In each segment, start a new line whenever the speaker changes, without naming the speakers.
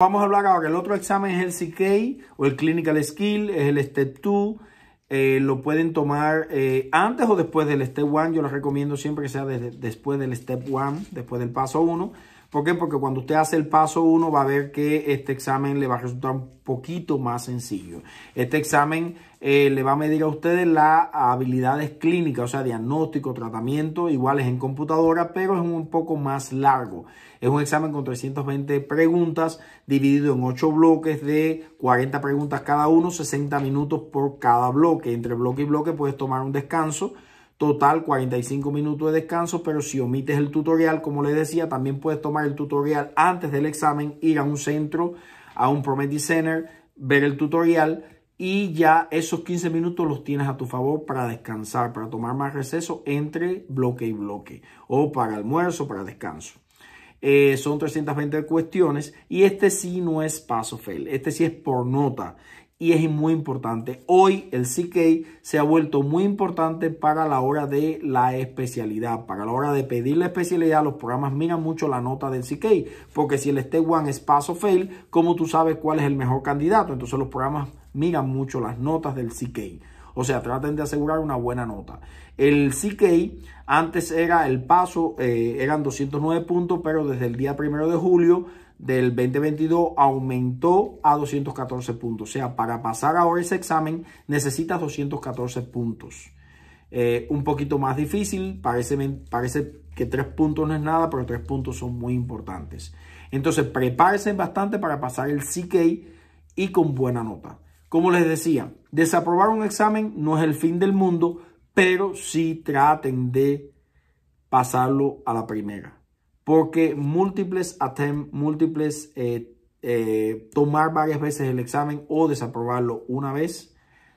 Vamos a hablar ahora, que el otro examen es el CK o el Clinical Skill, es el Step 2. Eh, lo pueden tomar eh, antes o después del Step 1. Yo les recomiendo siempre que sea después del Step 1, después del paso 1. ¿Por qué? Porque cuando usted hace el paso 1 va a ver que este examen le va a resultar un poquito más sencillo. Este examen eh, le va a medir a ustedes las habilidades clínicas, o sea, diagnóstico, tratamiento, iguales en computadora, pero es un poco más largo. Es un examen con 320 preguntas dividido en 8 bloques de 40 preguntas cada uno, 60 minutos por cada bloque. Entre bloque y bloque puedes tomar un descanso Total 45 minutos de descanso, pero si omites el tutorial, como les decía, también puedes tomar el tutorial antes del examen, ir a un centro, a un Prometi Center, ver el tutorial y ya esos 15 minutos los tienes a tu favor para descansar, para tomar más receso entre bloque y bloque o para almuerzo, para descanso. Eh, son 320 cuestiones y este sí no es paso fail, este sí es por nota y es muy importante. Hoy el CK se ha vuelto muy importante para la hora de la especialidad, para la hora de pedir la especialidad. Los programas miran mucho la nota del CK, porque si el Step One es paso fail, ¿cómo tú sabes cuál es el mejor candidato? Entonces los programas miran mucho las notas del CK. O sea, traten de asegurar una buena nota. El CK antes era el paso, eh, eran 209 puntos, pero desde el día primero de julio del 2022 aumentó a 214 puntos. O sea, para pasar ahora ese examen necesitas 214 puntos. Eh, un poquito más difícil, parece, que tres puntos no es nada, pero tres puntos son muy importantes. Entonces, prepárense bastante para pasar el CK y con buena nota. Como les decía, desaprobar un examen no es el fin del mundo, pero sí traten de pasarlo a la primera porque múltiples attempt, múltiples eh, eh, tomar varias veces el examen o desaprobarlo una vez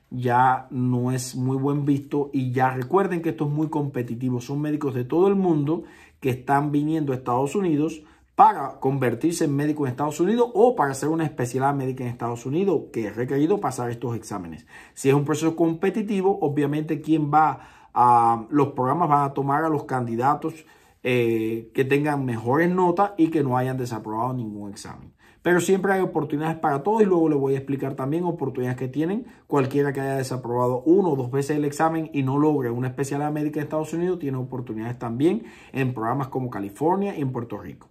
ya no es muy buen visto y ya recuerden que esto es muy competitivo. Son médicos de todo el mundo que están viniendo a Estados Unidos para convertirse en médico en Estados Unidos o para hacer una especialidad médica en Estados Unidos que es requerido pasar estos exámenes. Si es un proceso competitivo, obviamente quien va a los programas van a tomar a los candidatos eh, que tengan mejores notas y que no hayan desaprobado ningún examen. Pero siempre hay oportunidades para todos y luego les voy a explicar también oportunidades que tienen cualquiera que haya desaprobado uno o dos veces el examen y no logre una especialidad médica en Estados Unidos, tiene oportunidades también en programas como California y en Puerto Rico.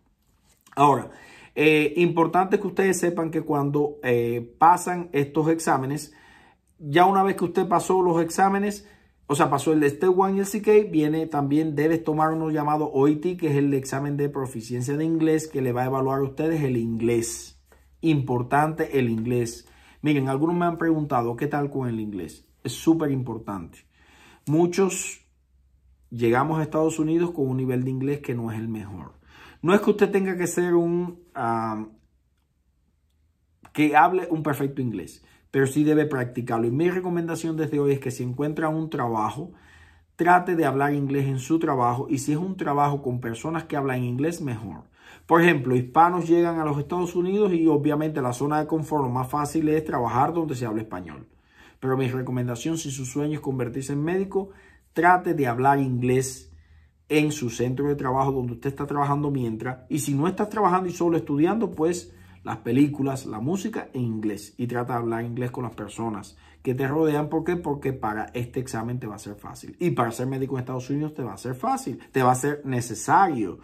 Ahora, eh, importante que ustedes sepan que cuando eh, pasan estos exámenes, ya una vez que usted pasó los exámenes, o sea, pasó el Step 1 y el CK. Viene también, debes tomar uno llamado OIT, que es el examen de proficiencia de inglés, que le va a evaluar a ustedes el inglés. Importante el inglés. Miren, algunos me han preguntado, ¿qué tal con el inglés? Es súper importante. Muchos llegamos a Estados Unidos con un nivel de inglés que no es el mejor. No es que usted tenga que ser un... Ah, que hable un perfecto inglés pero sí debe practicarlo. Y mi recomendación desde hoy es que si encuentra un trabajo, trate de hablar inglés en su trabajo y si es un trabajo con personas que hablan inglés, mejor. Por ejemplo, hispanos llegan a los Estados Unidos y obviamente la zona de confort más fácil es trabajar donde se habla español. Pero mi recomendación, si su sueño es convertirse en médico, trate de hablar inglés en su centro de trabajo donde usted está trabajando mientras. Y si no estás trabajando y solo estudiando, pues las películas, la música en inglés y trata de hablar inglés con las personas que te rodean. ¿Por qué? Porque para este examen te va a ser fácil. Y para ser médico en Estados Unidos te va a ser fácil, te va a ser necesario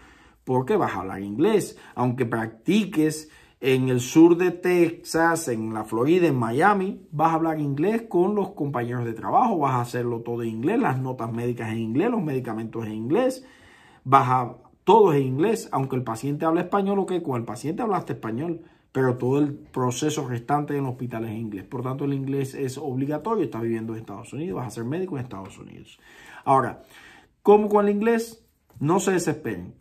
porque vas a hablar inglés. Aunque practiques en el sur de Texas, en la Florida, en Miami, vas a hablar inglés con los compañeros de trabajo, vas a hacerlo todo en inglés, las notas médicas en inglés, los medicamentos en inglés, vas a todo es inglés, aunque el paciente habla español, ok, con el paciente hablaste español, pero todo el proceso restante en el hospital es inglés. Por tanto, el inglés es obligatorio, estás viviendo en Estados Unidos, vas a ser médico en Estados Unidos. Ahora, ¿cómo con el inglés? No se desesperen.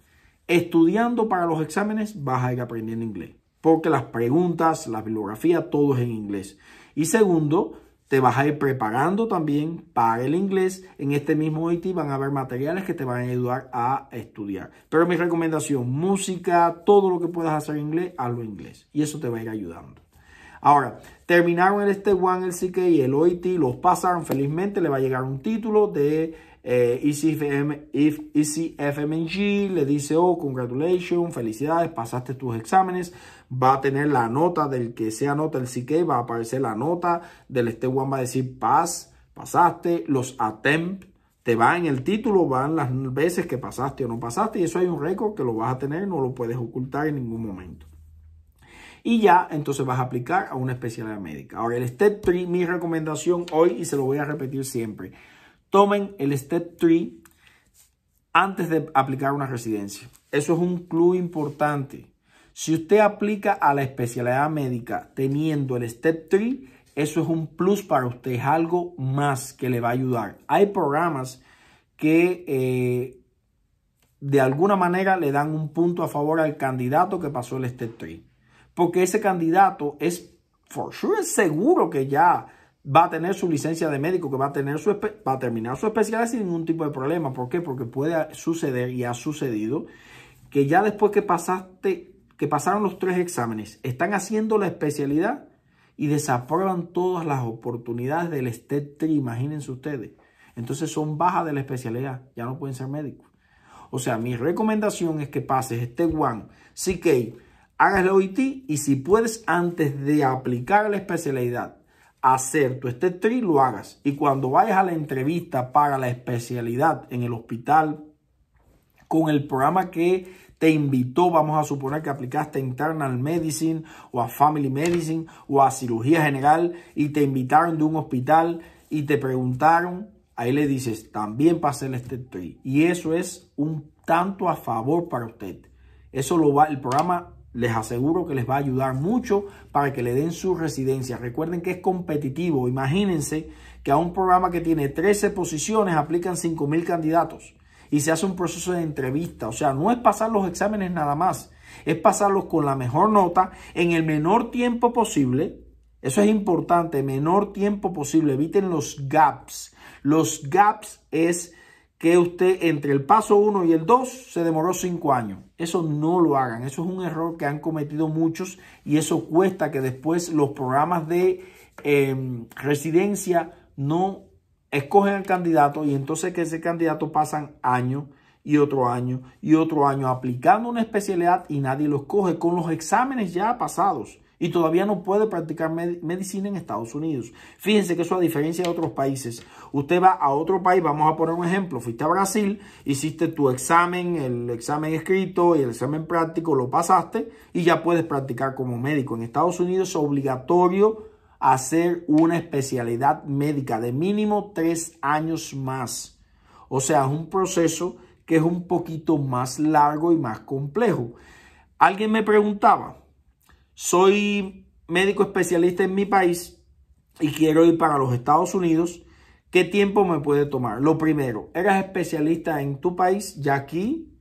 Estudiando para los exámenes vas a ir aprendiendo inglés, porque las preguntas, la bibliografía, todo es en inglés. Y segundo, te vas a ir preparando también para el inglés. En este mismo IT van a haber materiales que te van a ayudar a estudiar. Pero mi recomendación, música, todo lo que puedas hacer en inglés, hazlo en inglés. Y eso te va a ir ayudando. Ahora, terminaron el este One, el CK y el OIT, los pasaron felizmente, le va a llegar un título de ICFM, eh, e ECFMG, le dice, oh, congratulations, felicidades, pasaste tus exámenes, va a tener la nota del que sea nota el CK, va a aparecer la nota del este One, va a decir, pas, pasaste, los attempt te va en el título, van las veces que pasaste o no pasaste, y eso hay un récord que lo vas a tener, no lo puedes ocultar en ningún momento y ya entonces vas a aplicar a una especialidad médica. Ahora, el Step 3, mi recomendación hoy, y se lo voy a repetir siempre, tomen el Step 3 antes de aplicar una residencia. Eso es un club importante. Si usted aplica a la especialidad médica teniendo el Step 3, eso es un plus para usted, es algo más que le va a ayudar. Hay programas que eh, de alguna manera le dan un punto a favor al candidato que pasó el Step 3 porque ese candidato es, for sure, seguro que ya va a tener su licencia de médico, que va a, tener su, va terminar su especialidad sin ningún tipo de problema. ¿Por qué? Porque puede suceder y ha sucedido que ya después que pasaste, que pasaron los tres exámenes, están haciendo la especialidad y desaprueban todas las oportunidades del Step 3 imagínense ustedes. Entonces son bajas de la especialidad, ya no pueden ser médicos. O sea, mi recomendación es que pases este one CK, hagas el OIT y si puedes antes de aplicar la especialidad hacer tu step tri lo hagas. Y cuando vayas a la entrevista para la especialidad en el hospital con el programa que te invitó, vamos a suponer que aplicaste a Internal Medicine o a Family Medicine o a Cirugía General y te invitaron de un hospital y te preguntaron, ahí le dices, también hacer el Step tree. Y eso es un tanto a favor para usted. Eso lo va, el programa les aseguro que les va a ayudar mucho para que le den su residencia. Recuerden que es competitivo. Imagínense que a un programa que tiene 13 posiciones aplican 5.000 candidatos y se hace un proceso de entrevista. O sea, no es pasar los exámenes nada más, es pasarlos con la mejor nota en el menor tiempo posible. Eso es importante, menor tiempo posible. Eviten los gaps. Los gaps es que usted entre el paso 1 y el 2 se demoró 5 años. Eso no lo hagan. Eso es un error que han cometido muchos y eso cuesta que después los programas de em, residencia no escogen al candidato y entonces que ese candidato pasan año y otro año y otro año aplicando una especialidad y nadie los coge con los exámenes ya pasados y todavía no puede practicar medicina en Estados Unidos. Fíjense que eso a diferencia de otros países. Usted va a otro país, vamos a poner un ejemplo, fuiste a Brasil, hiciste tu examen, el examen escrito y el examen práctico, lo pasaste y ya puedes practicar como médico. En Estados Unidos es obligatorio hacer una especialidad médica de mínimo tres años más. O sea, es un proceso que es un poquito más largo y más complejo. Alguien me preguntaba, soy médico especialista en mi país y quiero ir para los Estados Unidos, ¿qué tiempo me puede tomar? Lo primero, eres especialista en tu país, ya aquí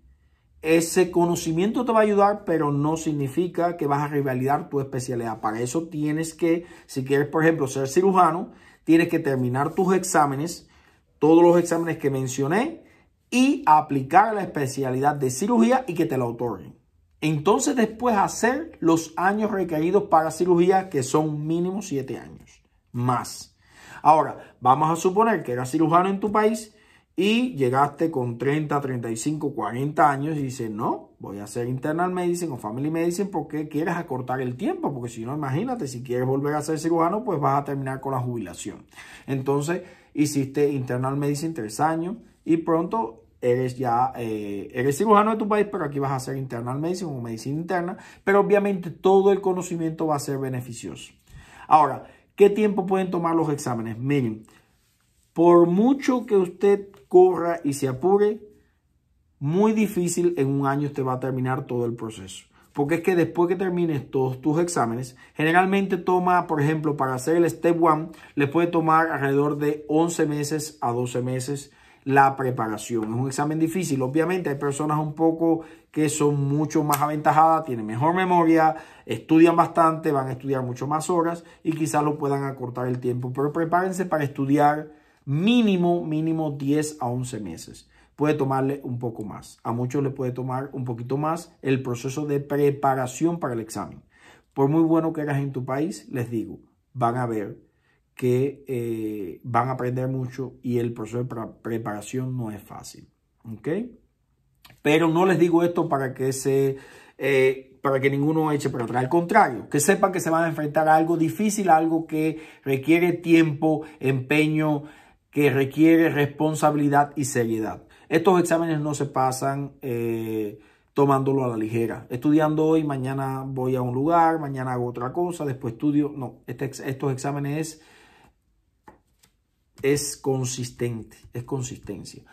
ese conocimiento te va a ayudar, pero no significa que vas a revalidar tu especialidad. Para eso tienes que, si quieres, por ejemplo, ser cirujano, tienes que terminar tus exámenes, todos los exámenes que mencioné, y aplicar la especialidad de cirugía y que te la otorguen. Entonces después hacer los años requeridos para cirugía, que son mínimo 7 años más. Ahora, vamos a suponer que eras cirujano en tu país y llegaste con 30, 35, 40 años y dices, no, voy a hacer internal medicine o family medicine porque quieres acortar el tiempo, porque si no, imagínate, si quieres volver a ser cirujano, pues vas a terminar con la jubilación. Entonces, hiciste internal medicine tres años y pronto eres ya, eh, eres cirujano de tu país, pero aquí vas a hacer internal medicine o medicina interna, pero obviamente todo el conocimiento va a ser beneficioso. Ahora, ¿qué tiempo pueden tomar los exámenes? Miren, por mucho que usted corra y se apure, muy difícil en un año usted va a terminar todo el proceso. Porque es que después que termines todos tus exámenes, generalmente toma, por ejemplo, para hacer el Step one le puede tomar alrededor de 11 meses a 12 meses la preparación. Es un examen difícil, obviamente hay personas un poco que son mucho más aventajadas, tienen mejor memoria, estudian bastante, van a estudiar mucho más horas y quizás lo puedan acortar el tiempo, pero prepárense para estudiar mínimo, mínimo 10 a 11 meses. Puede tomarle un poco más, a muchos le puede tomar un poquito más el proceso de preparación para el examen. Por muy bueno que hagas en tu país, les digo, van a ver que eh, van a aprender mucho y el proceso de preparación no es fácil. Pero no les digo esto para que se... Eh, para que ninguno eche para atrás. Al contrario, que sepan que se van a enfrentar a algo difícil, algo que requiere tiempo, empeño, que requiere responsabilidad y seriedad. Estos exámenes no se pasan eh, tomándolo a la ligera. Estudiando hoy, mañana voy a un lugar, mañana hago otra cosa, después estudio. No, este estos exámenes es consistente, es consistencia.